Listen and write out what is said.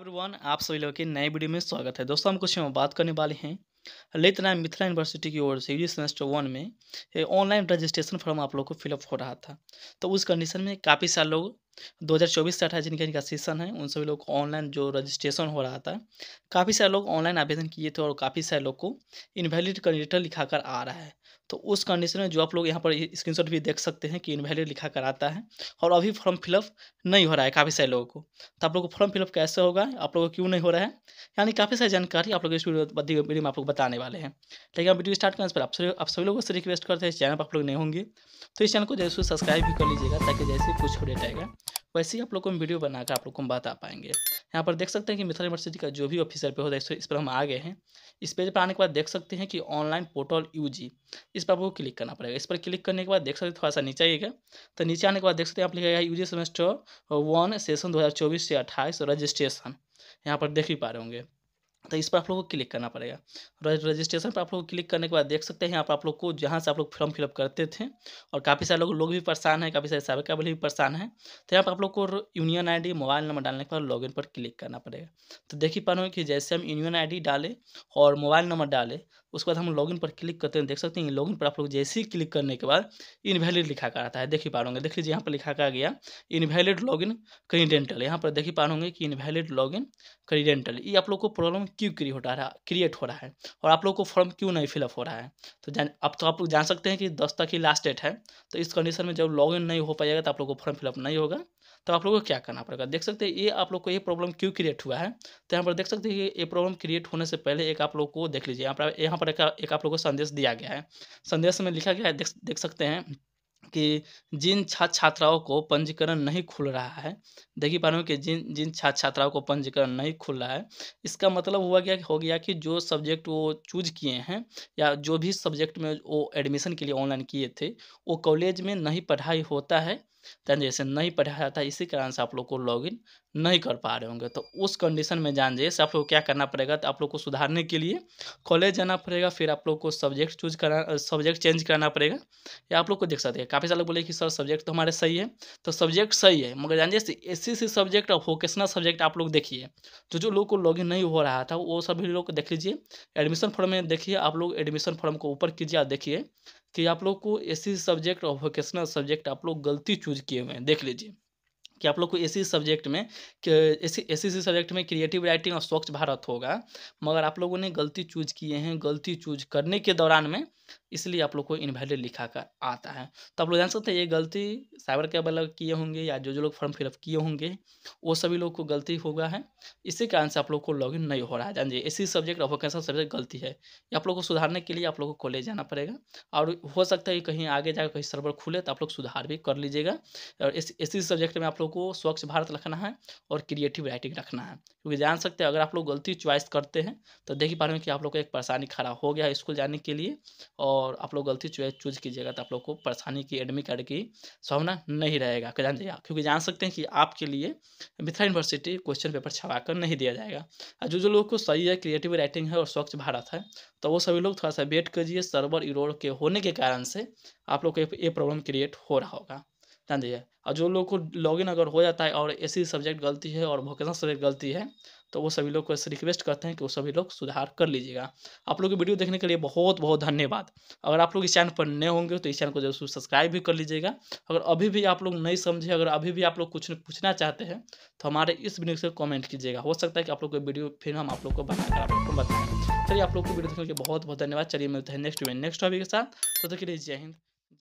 everyone आप सभी लोगों के नए वीडियो में स्वागत है दोस्तों हम कुछ बात करने वाले हैं ललित नारायण मिथिला यूनिवर्सिटी की ओर से यू सेमेस्टर वन में ऑनलाइन रजिस्ट्रेशन फॉर्म आप लोग को फिलअप हो रहा था तो उस कंडीशन में काफ़ी सारे लोग 2024 से अठारह जिनका जिनका सेशन है उन सभी लोग ऑनलाइन जो रजिस्ट्रेशन हो रहा था काफ़ी सारे लोग ऑनलाइन आवेदन किए थे और काफ़ी सारे लोग को इनवैलिड कैंडिडेटर लिखा कर आ रहा है तो उस कंडीशन में जो आप लोग यहाँ पर स्क्रीनशॉट भी देख सकते हैं कि इनवैलिड लिखा कर आता है और अभी फॉर्म फिलअप नहीं हो रहा है काफ़ी सारे लोगों को तो आप लोगों को फॉर्म फिलअप कैसे होगा आप लोगों को क्यों नहीं हो रहा है यानी काफ़ी सारी जानकारी आप लोग इस वीडियो में आप लोग बताने वाले हैं लेकिन वीडियो स्टार्ट करने पर आप सभी आप सभी लोगों से रिक्वेस्ट करते हैं इस चैनल पर आप लोग नहीं होंगे तो इस चैनल को जैसे सब्सक्राइब भी कर लीजिएगा ताकि जैसे कुछ अपडेट आएगा वैसे ही आप लोग को हम वीडियो बनाकर आप लोग को हम बता पाएंगे यहाँ पर देख सकते हैं कि मिथिला यूनिवर्सिटी का जो भी ऑफिसर पे होता है इस पर हम आ गए हैं इस पेज पर आने के बाद देख सकते हैं कि ऑनलाइन पोर्टल यूजी इस पर आपको क्लिक करना पड़ेगा इस पर क्लिक करने के बाद देख सकते थोड़ा सा नीचे आइएगा तो नीचे आने के बाद देख सकते हैं आप लिखेगा जी सेमेस्टर वन सेशन दो से अट्ठाईस रजिस्ट्रेशन यहाँ पर देख ही पा रहे होंगे तो इस पर आप लोग को क्लिक करना पड़ेगा रजिस्ट्रेशन पर आप लोग क्लिक करने के बाद देख सकते हैं यहाँ पर आप लोग को जहाँ से आप लोग फॉर्म फिलअप करते थे और काफ़ी सारे लोग लोग भी परेशान हैं काफ़ी सारे साबिका वाले भी परेशान हैं तो यहाँ पर आप लोग को यूनियन आईडी मोबाइल नंबर डालने के बाद लॉग पर क्लिक करना पड़ेगा तो देख ही पा रहे कि जैसे हम यूनियन आई डालें और मोबाइल नंबर डालें उसके बाद हम लॉगिन पर क्लिक करते हैं देख सकते हैं लॉगिन पर आप लोग जैसे ही क्लिक करने के बाद इनवैलिड लिखा कर आता है देख ही पा होंगे देख लीजिए यहाँ पर लिखा कर गया इनवैलिड लॉगिन क्रीडेंटल यहाँ पर देख ही पा होंगे कि इनवैलिड लॉगिन क्रीडेंटल ये आप लोग को प्रॉब्लम क्यों क्रिएट हो रहा है क्रिएट हो रहा है और आप लोग को फॉर्म क्यों नहीं फिलअप हो रहा है तो जान अब तो आप लोग जान सकते हैं कि दस तक ही लास्ट डेट है तो इस कंडीशन में जब इन नहीं हो पाएगा तो आप लोग को फॉर्म फिलअप नहीं होगा तो आप लोग को क्या करना पड़ेगा देख सकते हैं ये आप लोग को ये प्रॉब्लम क्यों क्रिएट हुआ है तो यहाँ पर देख सकते हैं ये प्रॉब्लम क्रिएट होने से पहले एक आप लोग को देख लीजिए यहाँ पर यहाँ पर एक, एक आप लोगों को संदेश दिया गया है संदेश में लिखा गया है देख देख सकते हैं कि जिन छात्र छात्राओं को पंजीकरण नहीं खुल रहा है देखिए पा रहे हो कि जिन जिन छात्र छात्राओं को पंजीकरण नहीं खुल रहा है इसका मतलब हुआ गया हो गया कि जो सब्जेक्ट वो चूज किए हैं या जो भी सब्जेक्ट में वो एडमिशन के लिए ऑनलाइन किए थे वो कॉलेज में नहीं पढ़ाई होता है तो जैसे नहीं पढ़ा जाता इसी कारण से आप लोग को लॉगिन नहीं कर पा रहे होंगे तो उस कंडीशन में जान जाइए आप लोग क्या करना पड़ेगा तो आप लोग को सुधारने के लिए कॉलेज जाना पड़ेगा फिर आप लोग को सब्जेक्ट चूज करना सब्जेक्ट चेंज करना पड़ेगा या आप लोग को देख सकते हैं काफ़ी सारे लोग बोले कि सर सब्जेक्ट तो हमारे सही है तो सब्जेक्ट सही है मगर जान जाइए एस सी सब्जेक्ट और वोकेशनल सब्जेक्ट आप लोग देखिए तो जो जो लोग को लॉगिन नहीं हो रहा था वो सभी लोग देख लीजिए एडमिशन फॉर्म में देखिए आप लोग एडमिशन फॉर्म को ऊपर कीजिए और देखिए कि आप लोग को एस सब्जेक्ट और वोकेशनल सब्जेक्ट आप लोग गलती चूज किए हुए हैं देख लीजिए कि आप लोग को एसी सब्जेक्ट में एसी एसी सब्जेक्ट में क्रिएटिव राइटिंग और स्वच्छ भारत होगा मगर आप लोगों ने गलती चूज किए हैं गलती चूज करने के दौरान में इसलिए आप लोग को इनवैलिड लिखा कर आता है तो आप लोग जान सकते हैं ये गलती साइबर कैब वाले किए होंगे या जो जो लोग फॉर्म फिलअप किए होंगे वो सभी लोग को गलती होगा है इसी कारण से आप लोग को लॉगिन नहीं हो रहा है जानिए इसी सब्जेक्ट और वोकेशनल सब्जेक्ट गलती है ये आप लोग को सुधारने के लिए आप लोग को कॉलेज जाना पड़ेगा और हो सकता है कहीं आगे जाकर कहीं सर्वर खुले तो आप लोग सुधार भी कर लीजिएगा और इस इसी सब्जेक्ट में आप लोग को स्वच्छ भारत रखना है और क्रिएटिव राइटिंग रखना है क्योंकि जान सकते हैं अगर आप लोग गलती च्वाइस करते हैं तो देख पा रहे हैं कि आप लोग को एक परेशानी खड़ा हो गया है स्कूल जाने के लिए और आप लोग गलती चॉइस चूज कीजिएगा तो आप लोग को परेशानी की एडमिट कार्ड की संभावना नहीं रहेगा जान जाइएगा क्योंकि जान सकते हैं कि आपके लिए मिथिला यूनिवर्सिटी क्वेश्चन पेपर छपा कर नहीं दिया जाएगा और जो जो लोग को सही है क्रिएटिव राइटिंग है और स्वच्छ भारत है तो वो सभी लोग थोड़ा सा वेट करिए सर्वर इरोड के होने के कारण से आप लोग को ये प्रॉब्लम क्रिएट हो रहा होगा जान दीजिए और जो लोग को लॉग अगर हो जाता है और ऐसी सब्जेक्ट गलती है और वोकेशनल सब्जेक्ट गलती है तो वो सभी लोग को ऐसे रिक्वेस्ट करते हैं कि वो सभी लोग सुधार कर लीजिएगा आप लोग की वीडियो देखने के लिए बहुत बहुत धन्यवाद अगर आप लोग इस चैनल पर नए होंगे तो इस चैनल को जरूर सब्सक्राइब भी कर लीजिएगा अगर अभी भी आप लोग नहीं समझे अगर अभी भी आप लोग कुछ पूछना चाहते हैं तो हमारे इस वीडियो से कॉमेंट कीजिएगा हो सकता है कि आप लोग को वीडियो फिर हम आप लोग को बनाकर आप लोग को बताएँ चलिए आप लोग को वीडियो देखने के लिए बहुत बहुत धन्यवाद चलिए मिलते हैं नेक्स्ट वीडियो नेक्स्ट टॉपिक के साथ तो, देखिए जय हिंद